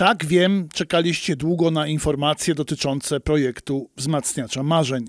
Tak wiem, czekaliście długo na informacje dotyczące projektu wzmacniacza marzeń.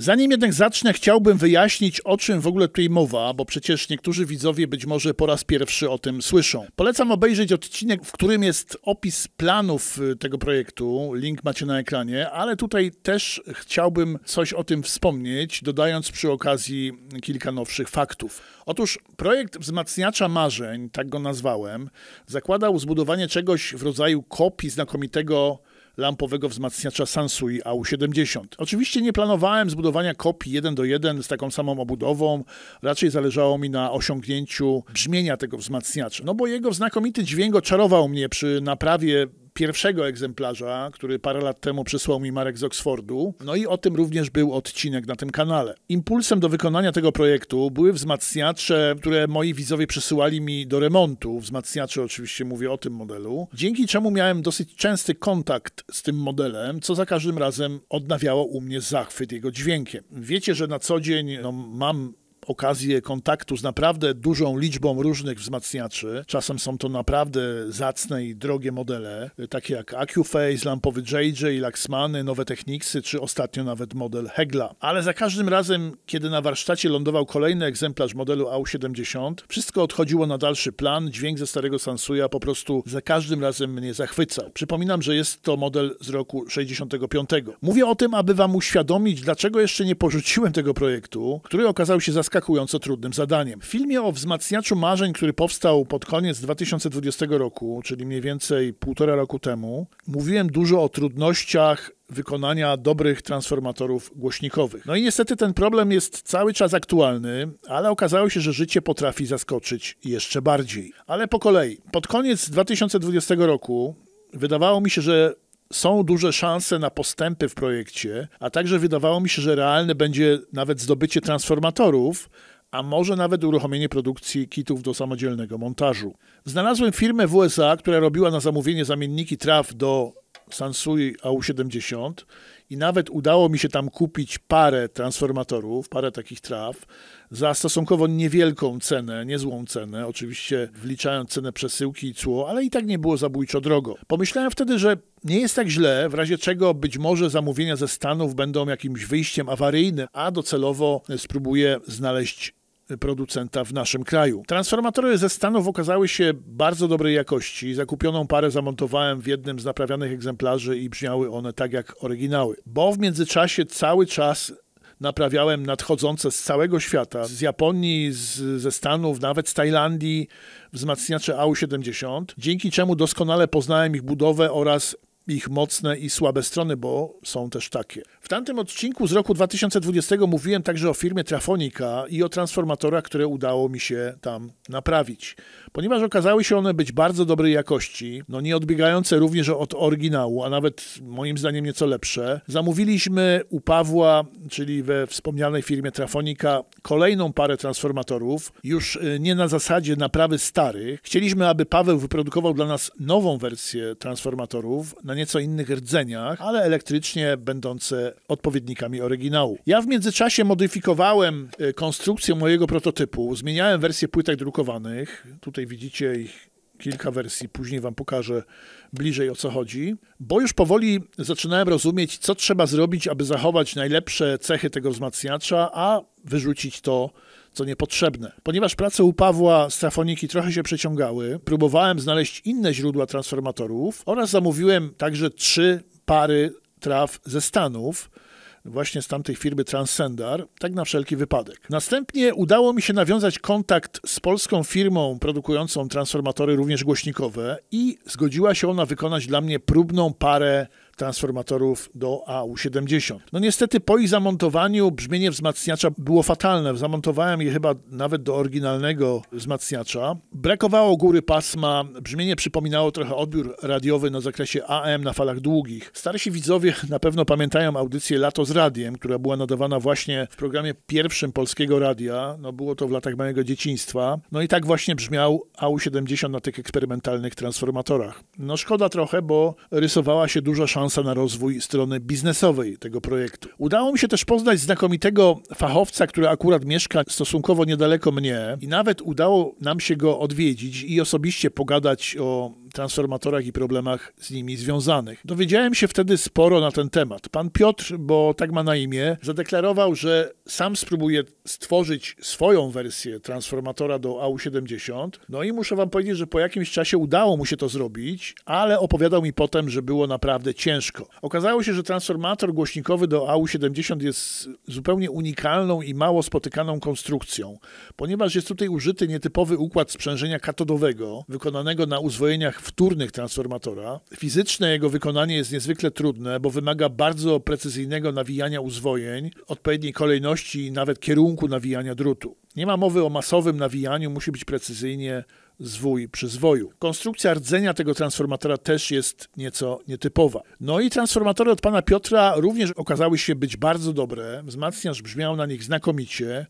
Zanim jednak zacznę, chciałbym wyjaśnić, o czym w ogóle tutaj mowa, bo przecież niektórzy widzowie być może po raz pierwszy o tym słyszą. Polecam obejrzeć odcinek, w którym jest opis planów y, tego projektu. Link macie na ekranie, ale tutaj też chciałbym coś o tym wspomnieć, dodając przy okazji kilka nowszych faktów. Otóż projekt wzmacniacza marzeń, tak go nazwałem, zakładał zbudowanie czegoś w rodzaju kopii znakomitego lampowego wzmacniacza Sansui AU-70. Oczywiście nie planowałem zbudowania kopii 1 do 1 z taką samą obudową, raczej zależało mi na osiągnięciu brzmienia tego wzmacniacza, no bo jego znakomity dźwięk oczarował mnie przy naprawie pierwszego egzemplarza, który parę lat temu przysłał mi Marek z Oxfordu. No i o tym również był odcinek na tym kanale. Impulsem do wykonania tego projektu były wzmacniacze, które moi widzowie przysyłali mi do remontu. Wzmacniacze oczywiście mówię o tym modelu. Dzięki czemu miałem dosyć częsty kontakt z tym modelem, co za każdym razem odnawiało u mnie zachwyt jego dźwiękiem. Wiecie, że na co dzień no, mam okazję kontaktu z naprawdę dużą liczbą różnych wzmacniaczy. Czasem są to naprawdę zacne i drogie modele, takie jak AccuFace, lampowy JJ, Laxmany, nowe Technicsy, czy ostatnio nawet model Hegla. Ale za każdym razem, kiedy na warsztacie lądował kolejny egzemplarz modelu AU70, wszystko odchodziło na dalszy plan, dźwięk ze starego Sansuya po prostu za każdym razem mnie zachwycał. Przypominam, że jest to model z roku 65. Mówię o tym, aby wam uświadomić, dlaczego jeszcze nie porzuciłem tego projektu, który okazał się zaskakujący zaskakująco trudnym zadaniem. W filmie o wzmacniaczu marzeń, który powstał pod koniec 2020 roku, czyli mniej więcej półtora roku temu, mówiłem dużo o trudnościach wykonania dobrych transformatorów głośnikowych. No i niestety ten problem jest cały czas aktualny, ale okazało się, że życie potrafi zaskoczyć jeszcze bardziej. Ale po kolei. Pod koniec 2020 roku wydawało mi się, że są duże szanse na postępy w projekcie, a także wydawało mi się, że realne będzie nawet zdobycie transformatorów, a może nawet uruchomienie produkcji kitów do samodzielnego montażu. Znalazłem firmę w USA, która robiła na zamówienie zamienniki traw do Sansui AU70 i nawet udało mi się tam kupić parę transformatorów, parę takich traw za stosunkowo niewielką cenę, niezłą cenę, oczywiście wliczając cenę przesyłki i cło, ale i tak nie było zabójczo drogo. Pomyślałem wtedy, że nie jest tak źle, w razie czego być może zamówienia ze Stanów będą jakimś wyjściem awaryjnym, a docelowo spróbuję znaleźć producenta w naszym kraju. Transformatory ze Stanów okazały się bardzo dobrej jakości. Zakupioną parę zamontowałem w jednym z naprawianych egzemplarzy i brzmiały one tak jak oryginały. Bo w międzyczasie cały czas naprawiałem nadchodzące z całego świata, z Japonii, z, ze Stanów, nawet z Tajlandii, wzmacniacze AU-70, dzięki czemu doskonale poznałem ich budowę oraz ich mocne i słabe strony, bo są też takie. W tamtym odcinku z roku 2020 mówiłem także o firmie Trafonika i o transformatorach, które udało mi się tam naprawić ponieważ okazały się one być bardzo dobrej jakości, no nie odbiegające również od oryginału, a nawet moim zdaniem nieco lepsze. Zamówiliśmy u Pawła, czyli we wspomnianej firmie Trafonika, kolejną parę transformatorów, już y, nie na zasadzie naprawy starych. Chcieliśmy, aby Paweł wyprodukował dla nas nową wersję transformatorów na nieco innych rdzeniach, ale elektrycznie będące odpowiednikami oryginału. Ja w międzyczasie modyfikowałem y, konstrukcję mojego prototypu, zmieniałem wersję płytek drukowanych. Tutaj widzicie ich kilka wersji, później wam pokażę bliżej o co chodzi, bo już powoli zaczynałem rozumieć, co trzeba zrobić, aby zachować najlepsze cechy tego wzmacniacza, a wyrzucić to, co niepotrzebne. Ponieważ prace u Pawła strafoniki trochę się przeciągały, próbowałem znaleźć inne źródła transformatorów oraz zamówiłem także trzy pary traw ze Stanów, właśnie z tamtej firmy Transcendar, tak na wszelki wypadek. Następnie udało mi się nawiązać kontakt z polską firmą produkującą transformatory również głośnikowe i zgodziła się ona wykonać dla mnie próbną parę transformatorów do AU70. No niestety po ich zamontowaniu brzmienie wzmacniacza było fatalne. Zamontowałem je chyba nawet do oryginalnego wzmacniacza. Brakowało góry pasma, brzmienie przypominało trochę odbiór radiowy na zakresie AM na falach długich. Starsi widzowie na pewno pamiętają audycję Lato z radiem, która była nadawana właśnie w programie pierwszym Polskiego Radia. No było to w latach mojego dzieciństwa. No i tak właśnie brzmiał AU70 na tych eksperymentalnych transformatorach. No szkoda trochę, bo rysowała się duża szansa szansa na rozwój strony biznesowej tego projektu. Udało mi się też poznać znakomitego fachowca, który akurat mieszka stosunkowo niedaleko mnie i nawet udało nam się go odwiedzić i osobiście pogadać o transformatorach i problemach z nimi związanych. Dowiedziałem się wtedy sporo na ten temat. Pan Piotr, bo tak ma na imię, zadeklarował, że sam spróbuje stworzyć swoją wersję transformatora do AU70. No i muszę wam powiedzieć, że po jakimś czasie udało mu się to zrobić, ale opowiadał mi potem, że było naprawdę ciężko. Okazało się, że transformator głośnikowy do AU70 jest zupełnie unikalną i mało spotykaną konstrukcją, ponieważ jest tutaj użyty nietypowy układ sprzężenia katodowego, wykonanego na uzwojeniach pracach wtórnych transformatora. Fizyczne jego wykonanie jest niezwykle trudne, bo wymaga bardzo precyzyjnego nawijania uzwojeń, odpowiedniej kolejności i nawet kierunku nawijania drutu. Nie ma mowy o masowym nawijaniu, musi być precyzyjnie zwój przy zwoju. Konstrukcja rdzenia tego transformatora też jest nieco nietypowa. No i transformatory od pana Piotra również okazały się być bardzo dobre, wzmacniacz brzmiał na nich znakomicie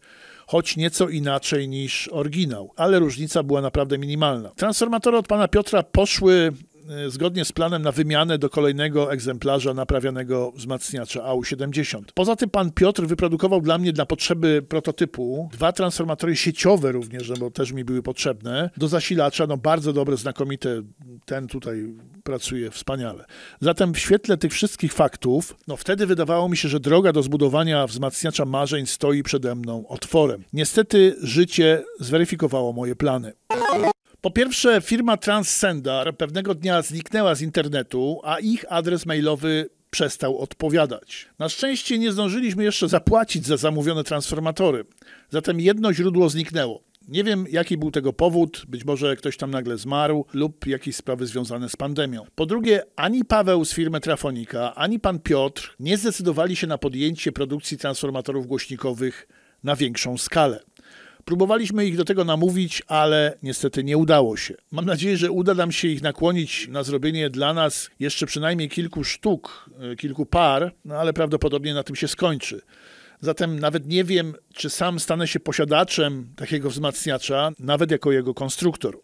choć nieco inaczej niż oryginał, ale różnica była naprawdę minimalna. Transformatory od pana Piotra poszły E, zgodnie z planem na wymianę do kolejnego egzemplarza naprawianego wzmacniacza AU70. Poza tym pan Piotr wyprodukował dla mnie dla potrzeby prototypu dwa transformatory sieciowe również, no bo też mi były potrzebne, do zasilacza, no bardzo dobre, znakomite, ten tutaj pracuje wspaniale. Zatem w świetle tych wszystkich faktów, no wtedy wydawało mi się, że droga do zbudowania wzmacniacza marzeń stoi przede mną otworem. Niestety życie zweryfikowało moje plany. Po pierwsze, firma Transcendar pewnego dnia zniknęła z internetu, a ich adres mailowy przestał odpowiadać. Na szczęście nie zdążyliśmy jeszcze zapłacić za zamówione transformatory, zatem jedno źródło zniknęło. Nie wiem, jaki był tego powód, być może ktoś tam nagle zmarł lub jakieś sprawy związane z pandemią. Po drugie, ani Paweł z firmy Trafonika, ani pan Piotr nie zdecydowali się na podjęcie produkcji transformatorów głośnikowych na większą skalę. Próbowaliśmy ich do tego namówić, ale niestety nie udało się. Mam nadzieję, że uda nam się ich nakłonić na zrobienie dla nas jeszcze przynajmniej kilku sztuk, e, kilku par, no ale prawdopodobnie na tym się skończy. Zatem nawet nie wiem, czy sam stanę się posiadaczem takiego wzmacniacza, nawet jako jego konstruktor.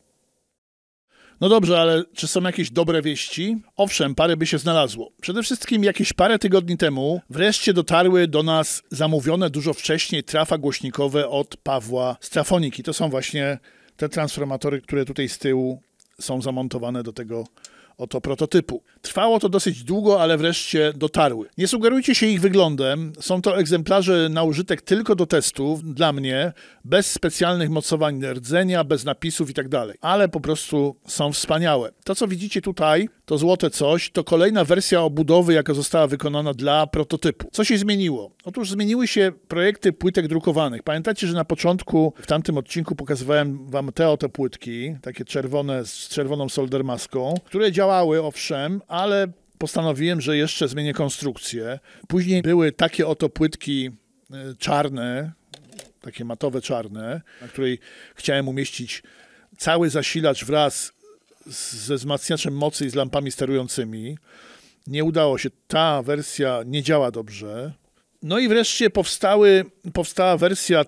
No dobrze, ale czy są jakieś dobre wieści? Owszem, parę by się znalazło. Przede wszystkim jakieś parę tygodni temu wreszcie dotarły do nas zamówione dużo wcześniej trafa głośnikowe od Pawła Strafoniki. To są właśnie te transformatory, które tutaj z tyłu są zamontowane do tego oto prototypu. Trwało to dosyć długo, ale wreszcie dotarły. Nie sugerujcie się ich wyglądem, są to egzemplarze na użytek tylko do testów, dla mnie, bez specjalnych mocowań rdzenia, bez napisów itd., tak ale po prostu są wspaniałe. To, co widzicie tutaj, to złote coś to kolejna wersja obudowy, jaka została wykonana dla prototypu. Co się zmieniło? Otóż zmieniły się projekty płytek drukowanych. Pamiętacie, że na początku w tamtym odcinku pokazywałem wam te oto płytki, takie czerwone z czerwoną soldermaską, które działały owszem, ale postanowiłem, że jeszcze zmienię konstrukcję. Później były takie oto płytki e, czarne, takie matowe czarne, na której chciałem umieścić cały zasilacz wraz ze wzmacniaczem mocy i z lampami sterującymi. Nie udało się. Ta wersja nie działa dobrze. No i wreszcie powstały, powstała wersja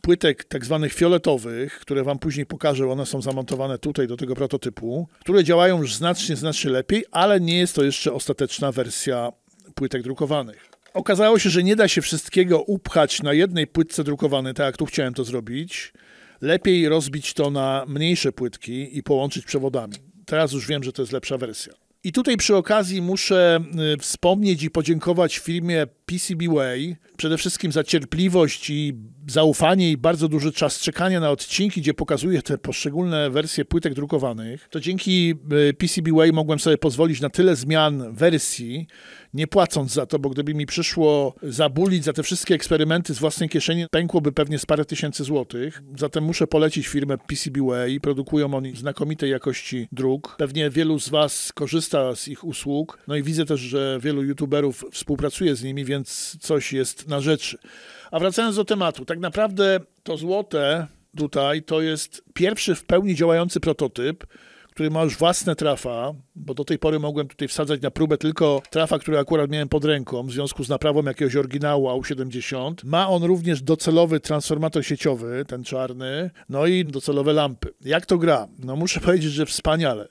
płytek tak zwanych fioletowych, które wam później pokażę, one są zamontowane tutaj do tego prototypu, które działają już znacznie, znacznie lepiej, ale nie jest to jeszcze ostateczna wersja płytek drukowanych. Okazało się, że nie da się wszystkiego upchać na jednej płytce drukowanej, tak jak tu chciałem to zrobić, lepiej rozbić to na mniejsze płytki i połączyć przewodami. Teraz już wiem, że to jest lepsza wersja. I tutaj przy okazji muszę y, wspomnieć i podziękować firmie PCBWay przede wszystkim za cierpliwość i zaufanie i bardzo duży czas czekania na odcinki, gdzie pokazuję te poszczególne wersje płytek drukowanych, to dzięki e, PCBWay mogłem sobie pozwolić na tyle zmian wersji, nie płacąc za to, bo gdyby mi przyszło zabulić za te wszystkie eksperymenty z własnej kieszeni, pękłoby pewnie z parę tysięcy złotych. Zatem muszę polecić firmę PCBWay. Produkują oni znakomitej jakości druk. Pewnie wielu z Was korzysta z ich usług. No i widzę też, że wielu youtuberów współpracuje z nimi, więc coś jest na rzeczy. A wracając do tematu, tak naprawdę to złote tutaj to jest pierwszy w pełni działający prototyp, który ma już własne trafa, bo do tej pory mogłem tutaj wsadzać na próbę tylko trafa, które akurat miałem pod ręką w związku z naprawą jakiegoś oryginału AU70. Ma on również docelowy transformator sieciowy, ten czarny, no i docelowe lampy. Jak to gra? No muszę powiedzieć, że wspaniale.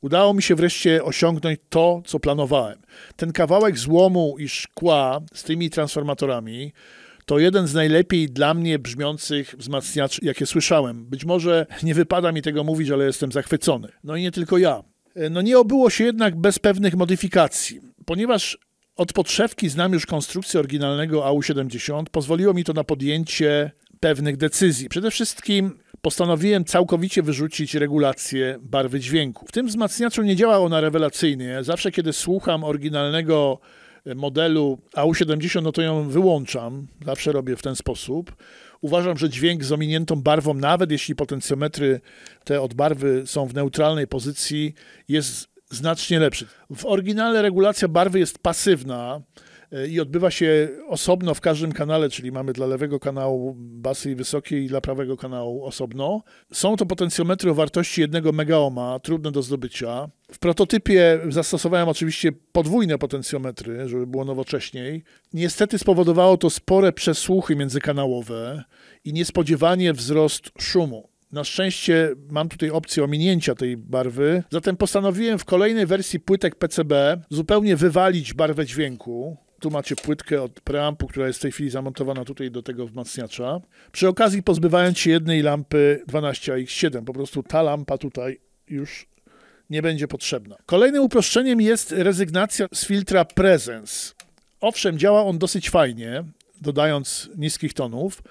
Udało mi się wreszcie osiągnąć to, co planowałem. Ten kawałek złomu i szkła z tymi transformatorami to jeden z najlepiej dla mnie brzmiących wzmacniaczy, jakie słyszałem. Być może nie wypada mi tego mówić, ale jestem zachwycony. No i nie tylko ja. E, no nie obyło się jednak bez pewnych modyfikacji, ponieważ od podszewki znam już konstrukcję oryginalnego AU-70, pozwoliło mi to na podjęcie pewnych decyzji. Przede wszystkim postanowiłem całkowicie wyrzucić regulację barwy dźwięku. W tym wzmacniaczu nie działa ona rewelacyjnie. Zawsze, kiedy słucham oryginalnego modelu AU70, no to ją wyłączam, zawsze robię w ten sposób. Uważam, że dźwięk z ominiętą barwą, nawet jeśli potencjometry te od barwy są w neutralnej pozycji, jest znacznie lepszy. W oryginale regulacja barwy jest pasywna, i odbywa się osobno w każdym kanale, czyli mamy dla lewego kanału basy i wysokiej i dla prawego kanału osobno. Są to potencjometry o wartości 1 megaoma, trudne do zdobycia. W prototypie zastosowałem oczywiście podwójne potencjometry, żeby było nowocześniej. Niestety spowodowało to spore przesłuchy międzykanałowe i niespodziewanie wzrost szumu. Na szczęście mam tutaj opcję ominięcia tej barwy, zatem postanowiłem w kolejnej wersji płytek PCB zupełnie wywalić barwę dźwięku, tu macie płytkę od preampu, która jest w tej chwili zamontowana tutaj do tego wzmacniacza. Przy okazji pozbywając się jednej lampy 12AX7, po prostu ta lampa tutaj już nie będzie potrzebna. Kolejnym uproszczeniem jest rezygnacja z filtra Presence. Owszem, działa on dosyć fajnie, dodając niskich tonów,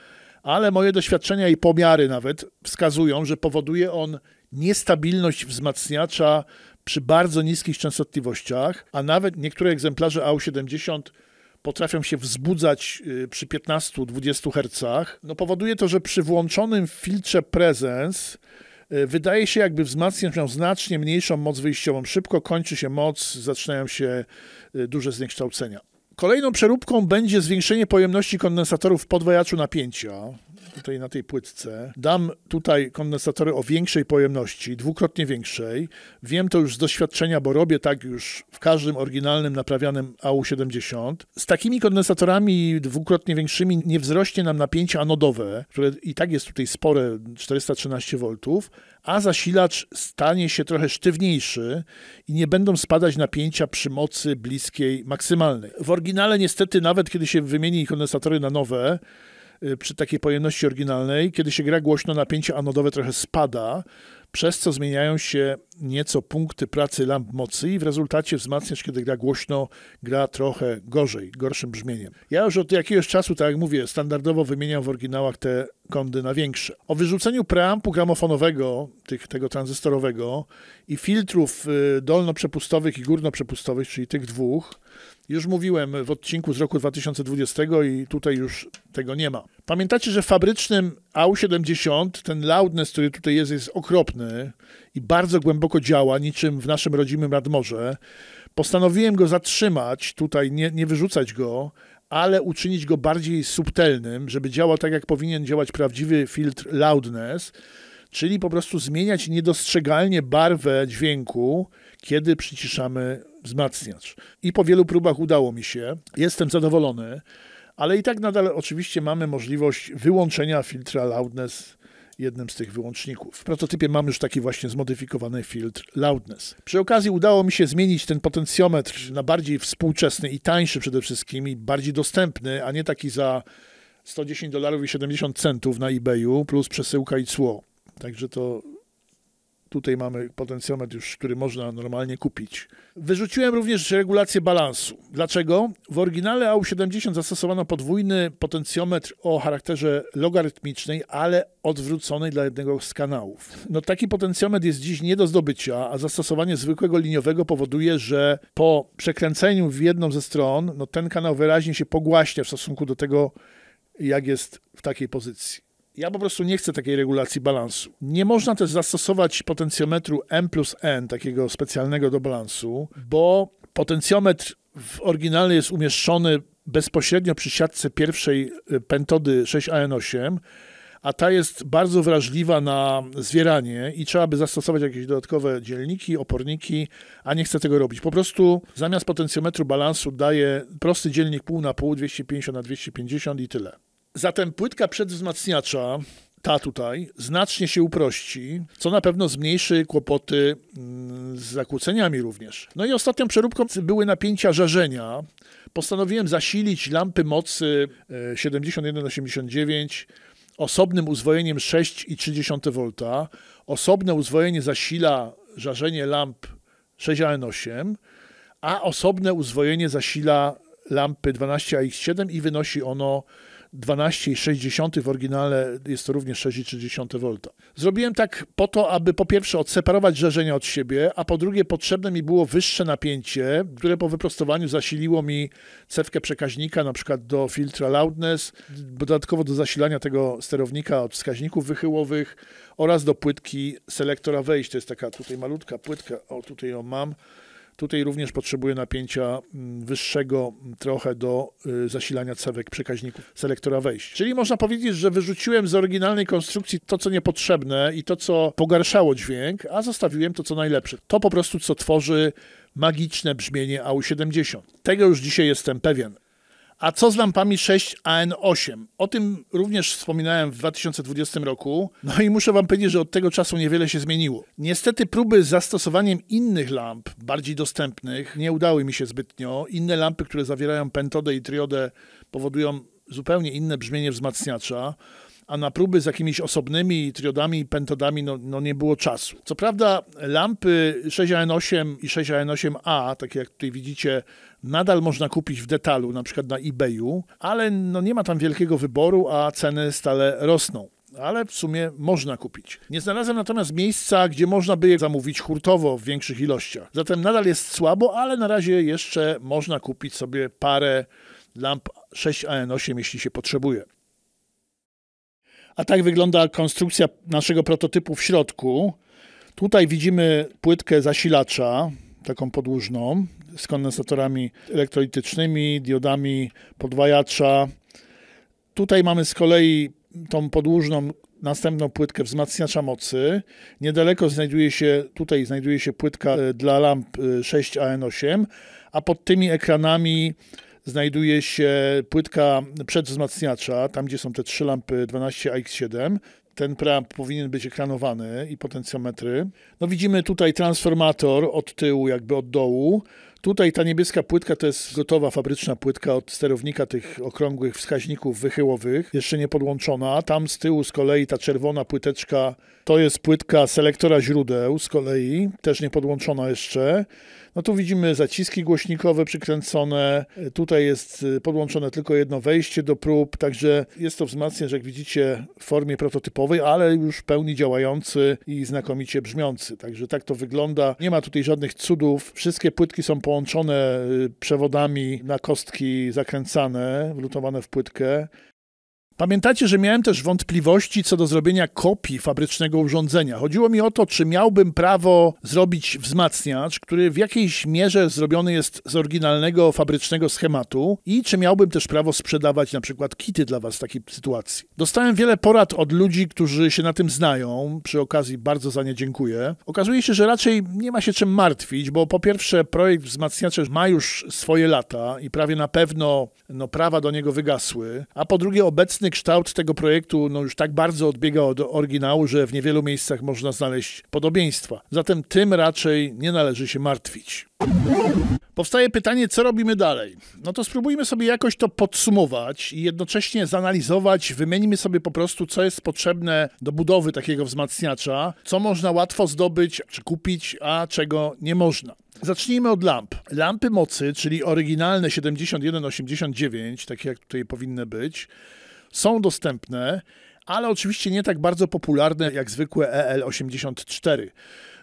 ale moje doświadczenia i pomiary nawet wskazują, że powoduje on niestabilność wzmacniacza przy bardzo niskich częstotliwościach, a nawet niektóre egzemplarze AU70 potrafią się wzbudzać y, przy 15-20 Hz, no powoduje to, że przy włączonym filtrze Presence y, wydaje się jakby wzmacniać znacznie mniejszą moc wyjściową. Szybko kończy się moc, zaczynają się y, duże zniekształcenia. Kolejną przeróbką będzie zwiększenie pojemności kondensatorów w podwajaczu napięcia tutaj na tej płytce. Dam tutaj kondensatory o większej pojemności, dwukrotnie większej. Wiem to już z doświadczenia, bo robię tak już w każdym oryginalnym naprawianym AU70. Z takimi kondensatorami dwukrotnie większymi nie wzrośnie nam napięcie anodowe, które i tak jest tutaj spore, 413 V, a zasilacz stanie się trochę sztywniejszy i nie będą spadać napięcia przy mocy bliskiej maksymalnej. W oryginale niestety nawet kiedy się wymieni kondensatory na nowe, Y, przy takiej pojemności oryginalnej, kiedy się gra głośno, napięcie anodowe trochę spada, przez co zmieniają się nieco punkty pracy lamp mocy i w rezultacie wzmacniać, kiedy gra głośno, gra trochę gorzej, gorszym brzmieniem. Ja już od jakiegoś czasu, tak jak mówię, standardowo wymieniam w oryginałach te kondy na większe. O wyrzuceniu preampu gramofonowego, tych, tego tranzystorowego i filtrów y, dolno-przepustowych i górno-przepustowych, czyli tych dwóch, już mówiłem w odcinku z roku 2020 i tutaj już tego nie ma. Pamiętacie, że w fabrycznym AU70 ten loudness, który tutaj jest, jest okropny i bardzo głęboko działa, niczym w naszym rodzimym Radmorze. Postanowiłem go zatrzymać tutaj, nie, nie wyrzucać go, ale uczynić go bardziej subtelnym, żeby działał tak, jak powinien działać prawdziwy filtr loudness, czyli po prostu zmieniać niedostrzegalnie barwę dźwięku, kiedy przyciszamy wzmacniacz. I po wielu próbach udało mi się. Jestem zadowolony, ale i tak nadal oczywiście mamy możliwość wyłączenia filtra loudness jednym z tych wyłączników. W prototypie mam już taki właśnie zmodyfikowany filtr loudness. Przy okazji udało mi się zmienić ten potencjometr na bardziej współczesny i tańszy przede wszystkim i bardziej dostępny, a nie taki za 110 dolarów i 70 centów na eBayu plus przesyłka i cło. Także to Tutaj mamy potencjometr już, który można normalnie kupić. Wyrzuciłem również regulację balansu. Dlaczego? W oryginale AU70 zastosowano podwójny potencjometr o charakterze logarytmicznej, ale odwróconej dla jednego z kanałów. No taki potencjometr jest dziś nie do zdobycia, a zastosowanie zwykłego liniowego powoduje, że po przekręceniu w jedną ze stron, no ten kanał wyraźnie się pogłaśnia w stosunku do tego, jak jest w takiej pozycji ja po prostu nie chcę takiej regulacji balansu. Nie można też zastosować potencjometru M plus N, takiego specjalnego do balansu, bo potencjometr w oryginale jest umieszczony bezpośrednio przy siatce pierwszej y, pentody 6AN8, a ta jest bardzo wrażliwa na zwieranie i trzeba by zastosować jakieś dodatkowe dzielniki, oporniki, a nie chcę tego robić. Po prostu zamiast potencjometru balansu daję prosty dzielnik pół na pół, 250 na 250 i tyle. Zatem płytka przedwzmacniacza, ta tutaj, znacznie się uprości, co na pewno zmniejszy kłopoty mm, z zakłóceniami również. No i ostatnią przeróbką były napięcia żarzenia. Postanowiłem zasilić lampy mocy 7189 e, osobnym uzwojeniem 6,3 V. Osobne uzwojenie zasila żarzenie lamp 6AN8, a osobne uzwojenie zasila lampy 12AX7 i wynosi ono 12,6 w oryginale jest to również 6,3 V. Zrobiłem tak po to, aby po pierwsze odseparować żarzenie od siebie, a po drugie potrzebne mi było wyższe napięcie, które po wyprostowaniu zasiliło mi cewkę przekaźnika, na przykład do filtra loudness, dodatkowo do zasilania tego sterownika od wskaźników wychyłowych oraz do płytki selektora wejść. To jest taka tutaj malutka płytka, o tutaj ją mam Tutaj również potrzebuje napięcia mm, wyższego mm, trochę do y, zasilania cewek przekaźników selektora wejść. Czyli można powiedzieć, że wyrzuciłem z oryginalnej konstrukcji to, co niepotrzebne i to, co pogarszało dźwięk, a zostawiłem to, co najlepsze. To po prostu, co tworzy magiczne brzmienie AU70. Tego już dzisiaj jestem pewien. A co z lampami 6AN8? O tym również wspominałem w 2020 roku. No i muszę Wam powiedzieć, że od tego czasu niewiele się zmieniło. Niestety próby z zastosowaniem innych lamp, bardziej dostępnych, nie udały mi się zbytnio. Inne lampy, które zawierają pentodę i triodę, powodują zupełnie inne brzmienie wzmacniacza a na próby z jakimiś osobnymi triodami i pentodami no, no, nie było czasu. Co prawda lampy 6AN8 i 6AN8A, takie jak tutaj widzicie, nadal można kupić w detalu, na przykład na eBayu, ale no nie ma tam wielkiego wyboru, a ceny stale rosną ale w sumie można kupić. Nie znalazłem natomiast miejsca, gdzie można by je zamówić hurtowo w większych ilościach. Zatem nadal jest słabo, ale na razie jeszcze można kupić sobie parę lamp 6AN8, jeśli się potrzebuje. A tak wygląda konstrukcja naszego prototypu w środku. Tutaj widzimy płytkę zasilacza, taką podłużną z kondensatorami elektrolitycznymi, diodami podwajacza. Tutaj mamy z kolei tą podłużną następną płytkę wzmacniacza mocy. Niedaleko znajduje się, tutaj znajduje się płytka e, dla lamp 6AN8, e, a pod tymi ekranami znajduje się płytka przedwzmacniacza, tam gdzie są te trzy lampy 12AX7 ten preamp powinien być ekranowany i potencjometry. No widzimy tutaj transformator od tyłu, jakby od dołu. Tutaj ta niebieska płytka to jest gotowa fabryczna płytka od sterownika tych okrągłych wskaźników wychyłowych, jeszcze nie podłączona. Tam z tyłu z kolei ta czerwona płyteczka to jest płytka selektora źródeł z kolei, też nie podłączona jeszcze. No tu widzimy zaciski głośnikowe przykręcone, tutaj jest y, podłączone tylko jedno wejście do prób, także jest to wzmacniacz, jak widzicie, w formie prototypowej, ale już w pełni działający i znakomicie brzmiący. Także tak to wygląda. Nie ma tutaj żadnych cudów, wszystkie płytki są połączone y, przewodami na kostki zakręcane, wlutowane w płytkę, Pamiętacie, że miałem też wątpliwości co do zrobienia kopii fabrycznego urządzenia. Chodziło mi o to, czy miałbym prawo zrobić wzmacniacz, który w jakiejś mierze zrobiony jest z oryginalnego fabrycznego schematu i czy miałbym też prawo sprzedawać na przykład kity dla was w takiej sytuacji. Dostałem wiele porad od ludzi, którzy się na tym znają. Przy okazji bardzo za nie dziękuję. Okazuje się, że raczej nie ma się czym martwić, bo po pierwsze projekt wzmacniacza ma już swoje lata i prawie na pewno no, prawa do niego wygasły, a po drugie obecny kształt tego projektu no, już tak bardzo odbiega od oryginału, że w niewielu miejscach można znaleźć podobieństwa. Zatem tym raczej nie należy się martwić. Powstaje pytanie, co robimy dalej? No to spróbujmy sobie jakoś to podsumować i jednocześnie zanalizować, wymienimy sobie po prostu, co jest potrzebne do budowy takiego wzmacniacza, co można łatwo zdobyć czy kupić, a czego nie można. Zacznijmy od lamp. Lampy mocy, czyli oryginalne 7189, takie jak tutaj powinny być, są dostępne, ale oczywiście nie tak bardzo popularne jak zwykłe EL84.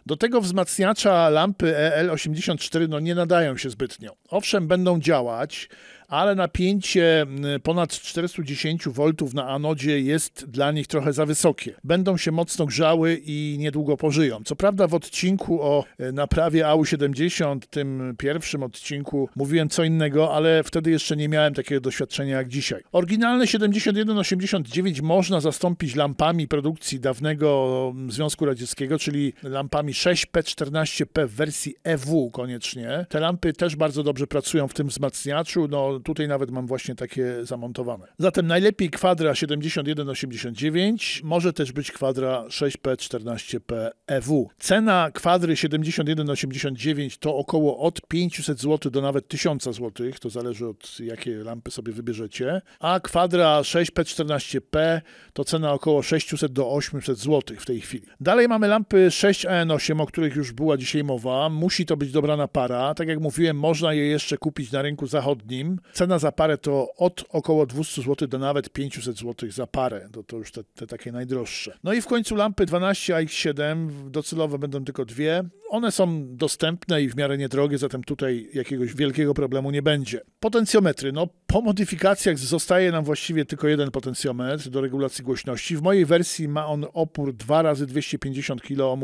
Do tego wzmacniacza lampy EL84 no nie nadają się zbytnio. Owszem, będą działać, ale napięcie y, ponad 410 V na anodzie jest dla nich trochę za wysokie. Będą się mocno grzały i niedługo pożyją. Co prawda w odcinku o y, naprawie AU70, tym pierwszym odcinku, mówiłem co innego, ale wtedy jeszcze nie miałem takiego doświadczenia jak dzisiaj. Oryginalne 7189 można zastąpić lampami produkcji dawnego mm, Związku Radzieckiego, czyli lampami 6P14P w wersji EW koniecznie. Te lampy też bardzo dobrze pracują w tym wzmacniaczu, no tutaj nawet mam właśnie takie zamontowane. Zatem najlepiej kwadra 7189, może też być kwadra 6 p 14 pew Cena kwadry 7189 to około od 500 zł do nawet 1000 zł, to zależy od jakie lampy sobie wybierzecie, a kwadra 6P14P to cena około 600 do 800 zł w tej chwili. Dalej mamy lampy 6AN8, o których już była dzisiaj mowa. Musi to być dobrana para. Tak jak mówiłem, można je jeszcze kupić na rynku zachodnim. Cena za parę to od około 200 zł do nawet 500 zł za parę. To, to już te, te takie najdroższe. No i w końcu lampy 12AX7, docelowe będą tylko dwie. One są dostępne i w miarę niedrogie, zatem tutaj jakiegoś wielkiego problemu nie będzie. Potencjometry. No, po modyfikacjach zostaje nam właściwie tylko jeden potencjometr do regulacji głośności. W mojej wersji ma on opór 2 razy 250 kOhm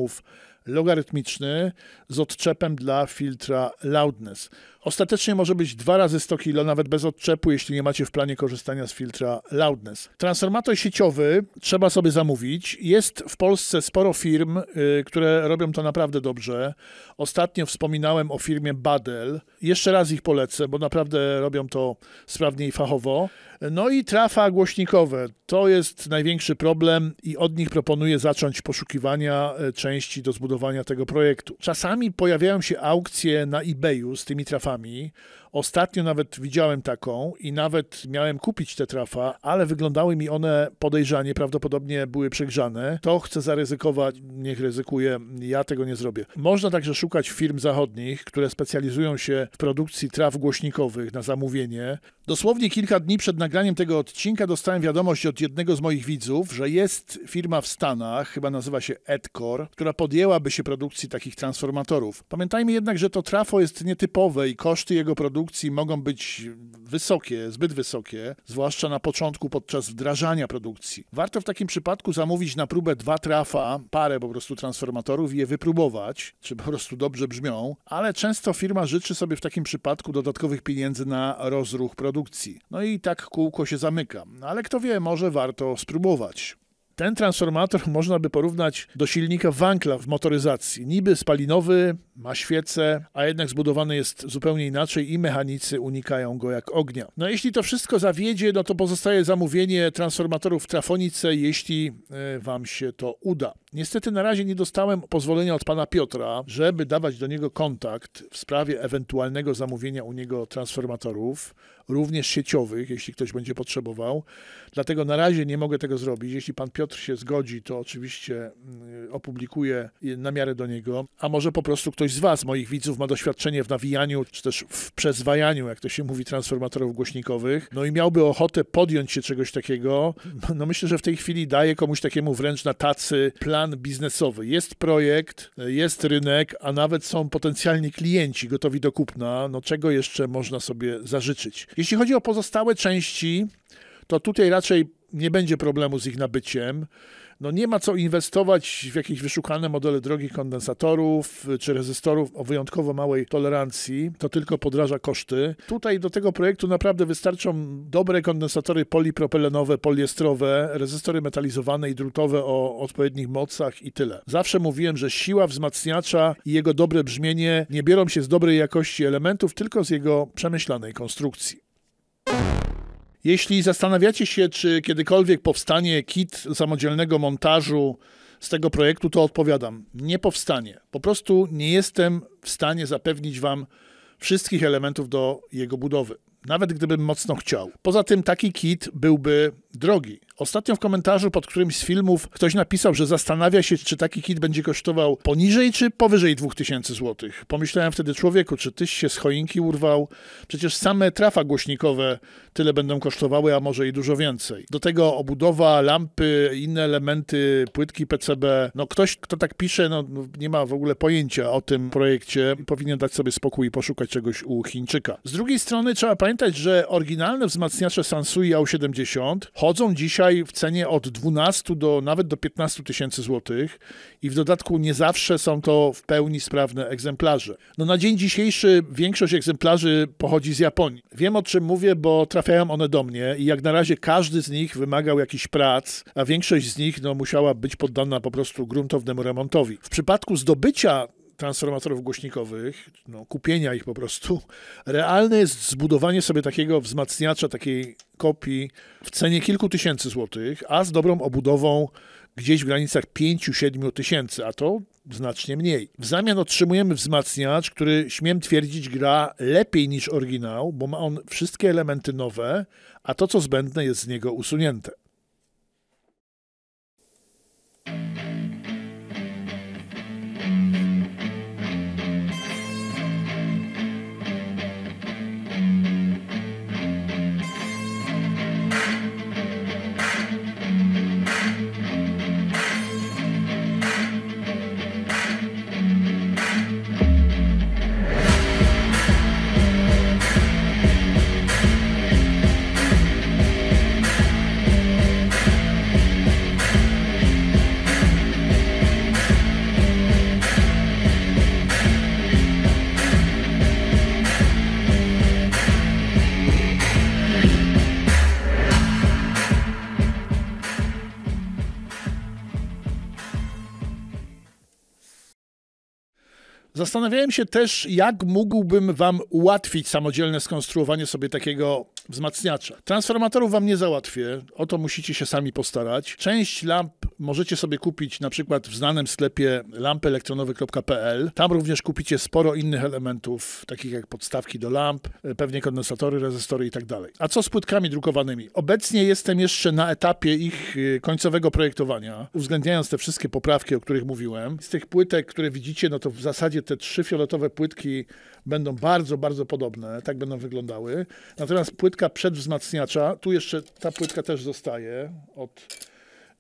logarytmiczny z odczepem dla filtra loudness. Ostatecznie może być dwa razy 100 kilo, nawet bez odczepu, jeśli nie macie w planie korzystania z filtra loudness. Transformator sieciowy trzeba sobie zamówić. Jest w Polsce sporo firm, y, które robią to naprawdę dobrze. Ostatnio wspominałem o firmie Badel. Jeszcze raz ich polecę, bo naprawdę robią to sprawnie i fachowo. No i trafa głośnikowe. To jest największy problem i od nich proponuję zacząć poszukiwania e, części do zbudowania tego projektu. Czasami pojawiają się aukcje na eBayu z tymi trafami. Ostatnio nawet widziałem taką i nawet miałem kupić te trafa, ale wyglądały mi one podejrzanie, prawdopodobnie były przegrzane. To chcę zaryzykować, niech ryzykuje, ja tego nie zrobię. Można także szukać firm zachodnich, które specjalizują się w produkcji traw głośnikowych na zamówienie. Dosłownie kilka dni przed nagraniem tego odcinka dostałem wiadomość od jednego z moich widzów, że jest firma w Stanach, chyba nazywa się Edcor, która podjęłaby się produkcji takich transformatorów. Pamiętajmy jednak, że to trafo jest nietypowe i koszty jego produkcji produkcji mogą być wysokie, zbyt wysokie, zwłaszcza na początku podczas wdrażania produkcji. Warto w takim przypadku zamówić na próbę dwa trafa, parę po prostu transformatorów i je wypróbować, czy po prostu dobrze brzmią, ale często firma życzy sobie w takim przypadku dodatkowych pieniędzy na rozruch produkcji. No i tak kółko się zamyka. Ale kto wie, może warto spróbować. Ten transformator można by porównać do silnika Wankla w motoryzacji. Niby spalinowy, ma świece, a jednak zbudowany jest zupełnie inaczej i mechanicy unikają go jak ognia. No jeśli to wszystko zawiedzie, no to pozostaje zamówienie transformatorów w Trafonice, jeśli e, Wam się to uda. Niestety na razie nie dostałem pozwolenia od pana Piotra, żeby dawać do niego kontakt w sprawie ewentualnego zamówienia u niego transformatorów również sieciowych, jeśli ktoś będzie potrzebował. Dlatego na razie nie mogę tego zrobić. Jeśli pan Piotr się zgodzi, to oczywiście mm, opublikuję na miarę do niego. A może po prostu ktoś z was, moich widzów, ma doświadczenie w nawijaniu, czy też w przezwajaniu, jak to się mówi, transformatorów głośnikowych, no i miałby ochotę podjąć się czegoś takiego. No myślę, że w tej chwili daje komuś takiemu wręcz na tacy plan biznesowy. Jest projekt, jest rynek, a nawet są potencjalni klienci gotowi do kupna. No czego jeszcze można sobie zażyczyć? Jeśli chodzi o pozostałe części, to tutaj raczej nie będzie problemu z ich nabyciem. No nie ma co inwestować w jakieś wyszukane modele drogich kondensatorów y, czy rezystorów o wyjątkowo małej tolerancji. To tylko podraża koszty. Tutaj do tego projektu naprawdę wystarczą dobre kondensatory polipropylenowe, poliestrowe, rezystory metalizowane i drutowe o odpowiednich mocach i tyle. Zawsze mówiłem, że siła wzmacniacza i jego dobre brzmienie nie biorą się z dobrej jakości elementów, tylko z jego przemyślanej konstrukcji. Jeśli zastanawiacie się, czy kiedykolwiek powstanie kit samodzielnego montażu z tego projektu, to odpowiadam: nie powstanie. Po prostu nie jestem w stanie zapewnić Wam wszystkich elementów do jego budowy, nawet gdybym mocno chciał. Poza tym taki kit byłby drogi. Ostatnio w komentarzu pod którymś z filmów ktoś napisał, że zastanawia się, czy taki kit będzie kosztował poniżej czy powyżej 2000 zł. Pomyślałem wtedy, człowieku, czy tyś się z choinki urwał? Przecież same trafa głośnikowe tyle będą kosztowały, a może i dużo więcej. Do tego obudowa, lampy, inne elementy, płytki PCB. No ktoś, kto tak pisze, no, no nie ma w ogóle pojęcia o tym projekcie. Powinien dać sobie spokój i poszukać czegoś u Chińczyka. Z drugiej strony trzeba pamiętać, że oryginalne wzmacniacze Sansui a 70 chodzą dzisiaj w cenie od 12 do nawet do 15 tysięcy złotych i w dodatku nie zawsze są to w pełni sprawne egzemplarze. No na dzień dzisiejszy większość egzemplarzy pochodzi z Japonii. Wiem o czym mówię, bo trafiają one do mnie i jak na razie każdy z nich wymagał jakichś prac, a większość z nich no, musiała być poddana po prostu gruntownemu remontowi. W przypadku zdobycia transformatorów głośnikowych, no, kupienia ich po prostu, realne jest zbudowanie sobie takiego wzmacniacza, takiej kopii w cenie kilku tysięcy złotych, a z dobrą obudową gdzieś w granicach 5-7 tysięcy, a to znacznie mniej. W zamian otrzymujemy wzmacniacz, który śmiem twierdzić gra lepiej niż oryginał, bo ma on wszystkie elementy nowe, a to co zbędne jest z niego usunięte. się też, jak mógłbym wam ułatwić samodzielne skonstruowanie sobie takiego wzmacniacza. Transformatorów wam nie załatwię, o to musicie się sami postarać. Część lamp możecie sobie kupić na przykład w znanym sklepie lampelektronowy.pl. Tam również kupicie sporo innych elementów, takich jak podstawki do lamp, e, pewnie kondensatory, rezystory i tak dalej. A co z płytkami drukowanymi? Obecnie jestem jeszcze na etapie ich e, końcowego projektowania, uwzględniając te wszystkie poprawki, o których mówiłem. Z tych płytek, które widzicie, no to w zasadzie te trzy fioletowe płytki będą bardzo, bardzo podobne, tak będą wyglądały. Natomiast płytka przedwzmacniacza, tu jeszcze ta płytka też zostaje od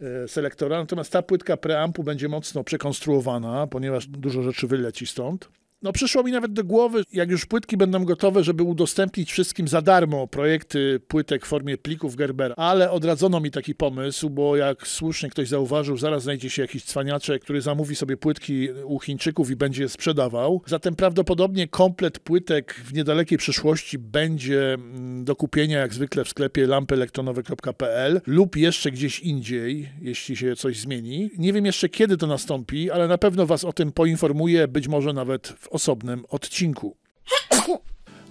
E, selektora. Natomiast ta płytka preampu będzie mocno przekonstruowana, ponieważ dużo rzeczy wyleci stąd. No przyszło mi nawet do głowy, jak już płytki będą gotowe, żeby udostępnić wszystkim za darmo projekty płytek w formie plików Gerbera, ale odradzono mi taki pomysł, bo jak słusznie ktoś zauważył, zaraz znajdzie się jakiś cwaniaczek, który zamówi sobie płytki u Chińczyków i będzie je sprzedawał. Zatem prawdopodobnie komplet płytek w niedalekiej przyszłości będzie mm, do kupienia jak zwykle w sklepie lampelektronowe.pl lub jeszcze gdzieś indziej, jeśli się coś zmieni. Nie wiem jeszcze kiedy to nastąpi, ale na pewno Was o tym poinformuję, być może nawet w osobnym odcinku.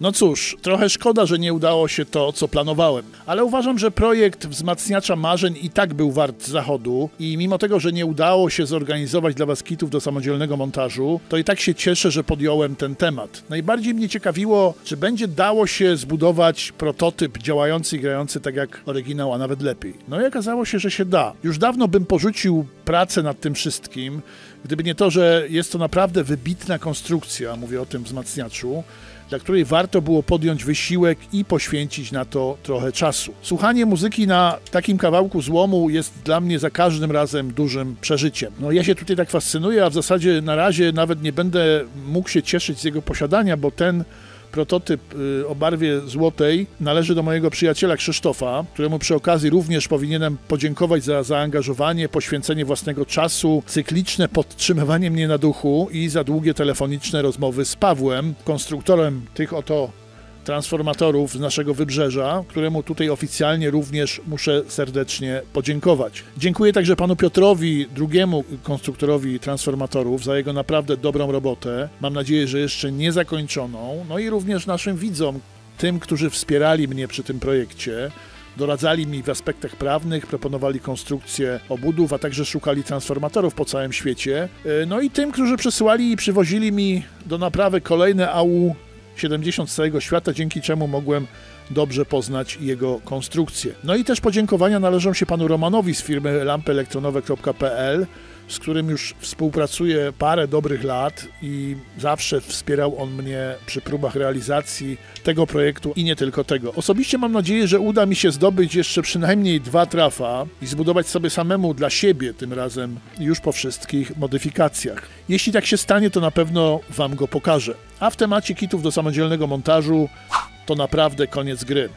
No cóż, trochę szkoda, że nie udało się to, co planowałem, ale uważam, że projekt wzmacniacza marzeń i tak był wart zachodu i mimo tego, że nie udało się zorganizować dla Was kitów do samodzielnego montażu, to i tak się cieszę, że podjąłem ten temat. Najbardziej mnie ciekawiło, czy będzie dało się zbudować prototyp działający i grający tak jak oryginał, a nawet lepiej. No i okazało się, że się da. Już dawno bym porzucił pracę nad tym wszystkim, Gdyby nie to, że jest to naprawdę wybitna konstrukcja, mówię o tym wzmacniaczu, dla której warto było podjąć wysiłek i poświęcić na to trochę czasu. Słuchanie muzyki na takim kawałku złomu jest dla mnie za każdym razem dużym przeżyciem. No ja się tutaj tak fascynuję, a w zasadzie na razie nawet nie będę mógł się cieszyć z jego posiadania, bo ten prototyp y, o barwie złotej należy do mojego przyjaciela Krzysztofa, któremu przy okazji również powinienem podziękować za zaangażowanie, poświęcenie własnego czasu, cykliczne podtrzymywanie mnie na duchu i za długie telefoniczne rozmowy z Pawłem, konstruktorem tych oto transformatorów z naszego wybrzeża, któremu tutaj oficjalnie również muszę serdecznie podziękować. Dziękuję także panu Piotrowi, drugiemu konstruktorowi transformatorów, za jego naprawdę dobrą robotę. Mam nadzieję, że jeszcze nie zakończoną. No i również naszym widzom, tym, którzy wspierali mnie przy tym projekcie. Doradzali mi w aspektach prawnych, proponowali konstrukcję obudów, a także szukali transformatorów po całym świecie. E, no i tym, którzy przesyłali i przywozili mi do naprawy kolejne AU 70 całego świata, dzięki czemu mogłem dobrze poznać jego konstrukcję. No i też podziękowania należą się panu Romanowi z firmy lampelektronowe.pl z którym już współpracuję parę dobrych lat i zawsze wspierał on mnie przy próbach realizacji tego projektu i nie tylko tego. Osobiście mam nadzieję, że uda mi się zdobyć jeszcze przynajmniej dwa trafa i zbudować sobie samemu dla siebie tym razem już po wszystkich modyfikacjach. Jeśli tak się stanie, to na pewno Wam go pokażę. A w temacie kitów do samodzielnego montażu to naprawdę koniec gry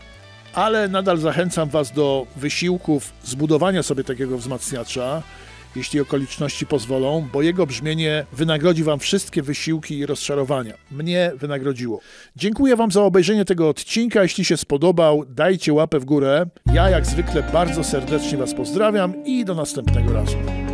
ale nadal zachęcam Was do wysiłków zbudowania sobie takiego wzmacniacza jeśli okoliczności pozwolą, bo jego brzmienie wynagrodzi Wam wszystkie wysiłki i rozczarowania. Mnie wynagrodziło. Dziękuję Wam za obejrzenie tego odcinka. Jeśli się spodobał, dajcie łapę w górę. Ja jak zwykle bardzo serdecznie Was pozdrawiam i do następnego razu.